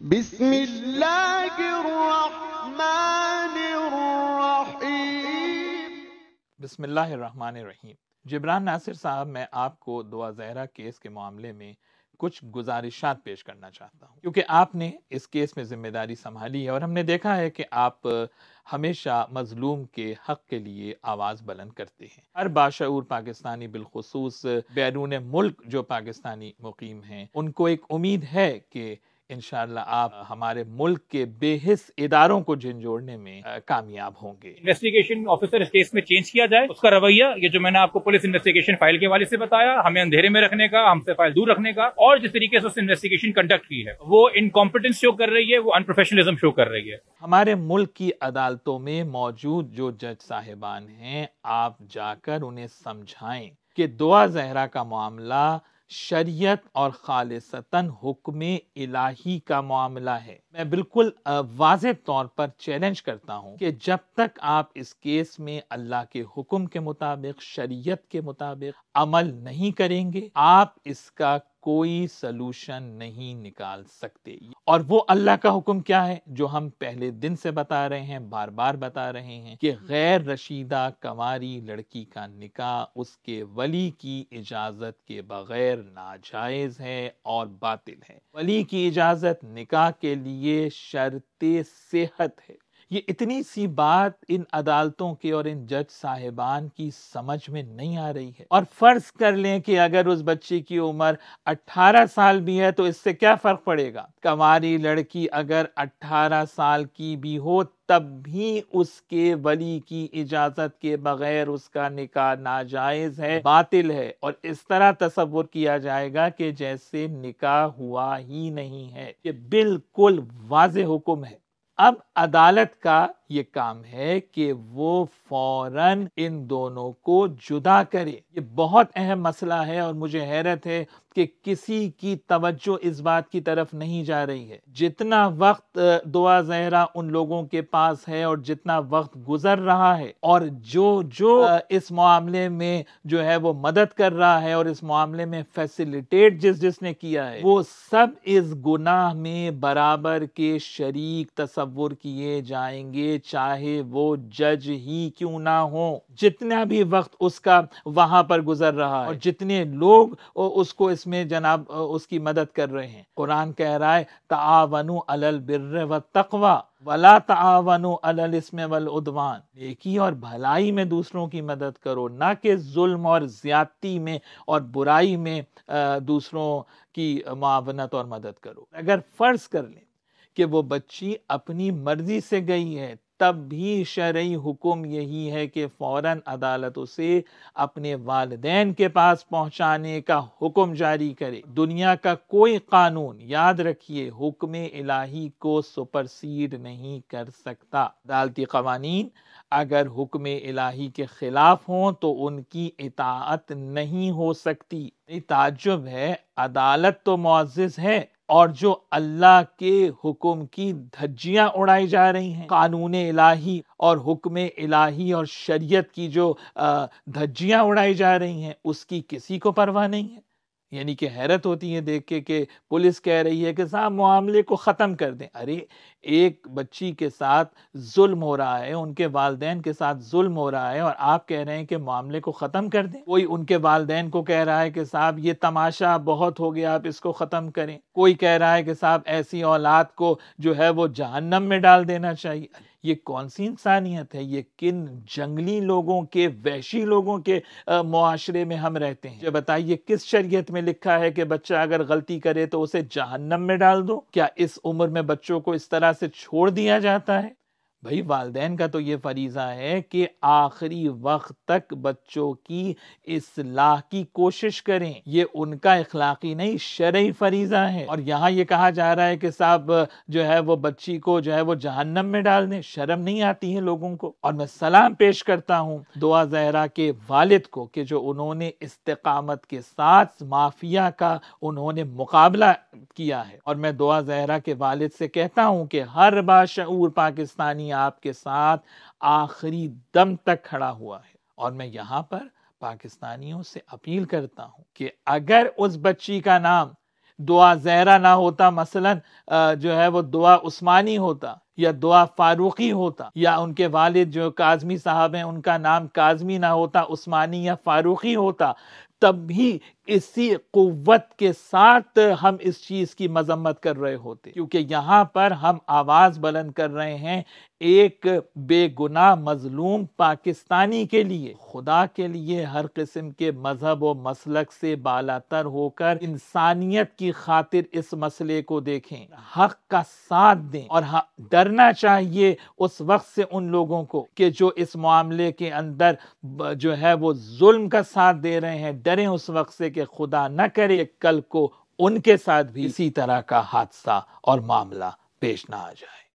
بسم जिब्रान नासिर साहब मैं आपको दुआ जहरा केस के मामले में कुछ गुजारिशात पेश करना चाहता हूँ क्योंकि आपने इस केस में ज़िम्मेदारी संभाली है और हमने देखा है कि आप हमेशा मजलूम के हक के लिए आवाज़ बुलंद करते हैं हर बाशूर पाकिस्तानी बिलखसूस बैरून मुल्क जो पाकिस्तानी मुकीम है उनको एक उम्मीद है कि इन आप हमारे मुल्क के बेहिस इदारों को झिंझोड़ने में कामयाब होंगे इन्वेस्टिगेशन ऑफिसर इस केस में चेंज किया जाए उसका रवैया ये जो मैंने आपको पुलिस इन्वेस्टिगेशन फाइल के वाले से बताया हमें अंधेरे में रखने का हमसे फाइल दूर रखने का और जिस तरीके से उस इन्वेस्टिगेशन कंडक्ट की है वो इनकॉम्पिटेंस शो कर रही है वो अनप्रोफेशनलिज्म शो कर रही है हमारे मुल्क की अदालतों में मौजूद जो जज साहिबान हैं आप जाकर उन्हें समझाएं कि दुआ जहरा का मामला शरीयत और खालिसतन हुक्म इलाही का मामला है मैं बिल्कुल वाज तौर पर चैलेंज करता हूँ कि जब तक आप इस केस में अल्लाह के हुक्म के मुताबिक शरीयत के मुताबिक अमल नहीं करेंगे आप इसका कोई सलूशन नहीं निकाल सकते और वो अल्लाह का हुक्म क्या है जो हम पहले दिन से बता रहे हैं बार बार बता रहे हैं कि हम्म। गैर रशीदा कंवारी लड़की का निकाह उसके वली की इजाज़त के बगैर नाजायज़ है और बातिल है वली की इजाज़त निकाह के लिए शर्त सेहत है ये इतनी सी बात इन अदालतों के और इन जज साहेबान की समझ में नहीं आ रही है और फर्ज कर लें कि अगर उस बच्ची की उम्र 18 साल भी है तो इससे क्या फर्क पड़ेगा कमारी लड़की अगर 18 साल की भी हो तब भी उसके वली की इजाजत के बगैर उसका निकाह नाजायज है बातिल है और इस तरह तस्वुर किया जाएगा कि जैसे निकाह हुआ ही नहीं है ये बिल्कुल वाज हुक्म है अब अदालत का ये काम है कि वो फौरन इन दोनों को जुदा करे ये बहुत अहम मसला है और मुझे हैरत है कि किसी की तवज्जो इस बात की तरफ नहीं जा रही है जितना वक्त दुआ जहरा उन लोगों के पास है और जितना वक्त गुजर रहा है और जो जो इस मामले में जो है वो मदद कर रहा है और इस मामले में फैसिलिटेट जिस जिसने किया है वो सब इस गुनाह में बराबर के शरीक तस्वुर की किए जाएंगे चाहे वो जज ही क्यों ना हो जितना भी वक्त उसका वहां पर गुजर रहा है और जितने लोग उसको इसमें जनाब उसकी मदद कर रहे हैं कुरान कह रहा है तावनु अलल बिर व तकवा वला तावनु अलल इसम वल उदवान नेकी और भलाई में दूसरों की मदद करो ना कि जुल्म और ज्यादती में और बुराई में दूसरों की मावनत और मदद करो अगर फ़र्ज़ कर लें कि वो बच्ची अपनी मर्जी से गई है तब भी शर्य हुक्म यही है कि फौरन अदालत उसे अपने वालदेन के पास पहुँचाने का हुक्म जारी करे दुनिया का कोई कानून याद रखिए हुक्म इलाही को सुपरसीड नहीं कर सकता अदालती कवानीन अगर हुक्म इलाही के ख़िलाफ़ हों तो उनकी इताअत नहीं हो सकती ताजुब है अदालत तो मुआज़ है और जो अल्लाह के हुक्म की धज्जियां उड़ाई जा रही हैं कानून इलाही और हुक्म इलाही और शरीयत की जो धज्जियां उड़ाई जा रही हैं उसकी किसी को परवाह नहीं है यानी कि हैरत होती है देख के कि पुलिस कह रही है कि साहब मामले को ख़त्म कर दें अरे एक बच्ची के साथ जुल्म हो रहा है उनके वालदेन के साथ जुल्म हो रहा है और आप कह रहे हैं कि मामले को ख़त्म कर दें कोई उनके वालदेन को कह रहा है कि साहब ये तमाशा बहुत हो गया आप इसको ख़त्म करें कोई कह रहा है कि साहब ऐसी औलाद को जो है वो जहन्नम में डाल देना चाहिए ये कौन सी इंसानियत है ये किन जंगली लोगों के वैशी लोगों के मुआरे में हम रहते हैं बताइए किस शरीयत में लिखा है कि बच्चा अगर गलती करे तो उसे जहन्नम में डाल दो क्या इस उम्र में बच्चों को इस तरह से छोड़ दिया जाता है भाई वालदेन का तो ये फरीज़ा है कि आखिरी वक्त तक बच्चों की इसलाह की कोशिश करें ये उनका इखलाकी नहीं शर्य फरीज़ा है और यहाँ ये कहा जा रहा है कि साहब जो है वो बच्ची को जो है वो जहन्नम में डाल दें शर्म नहीं आती है लोगों को और मैं सलाम पेश करता हूँ दुआ जहरा के वालिद को कि जो उन्होंने इस्तकामत के साथ माफिया का उन्होंने मुकाबला किया है और मैं दुआ जहरा के वालिद से कहता हूँ कि हर बाशूर पाकिस्तानी आपके साथ आखिरी दम तक खड़ा हुआ है और मैं यहाँ पर पाकिस्तानियों से अपील करता हूँ कि अगर उस बच्ची का नाम दुआ जहरा ना होता मसलन जो है वो दुआ उस्मानी होता या दुआ फारूकी होता या उनके वालिद जो काजमी साहब हैं उनका नाम काजमी ना होता उस्मानी या फारूकी होता तब भी इसी कुत के साथ हम इस चीज़ की मजम्मत कर रहे होते क्योंकि यहाँ पर हम आवाज़ बुलंद कर रहे हैं एक बेगुनाह मजलूम पाकिस्तानी के लिए खुदा के लिए हर किस्म के मज़हब व मसलक से बालातर होकर इंसानियत की खातिर इस मसले को देखें हक का साथ दें और डर करना चाहिए उस वक्त से उन लोगों को कि जो इस मामले के अंदर जो है वो जुल्म का साथ दे रहे हैं डरे उस वक्त से कि खुदा न करे कल को उनके साथ भी इसी तरह का हादसा और मामला पेश ना आ जाए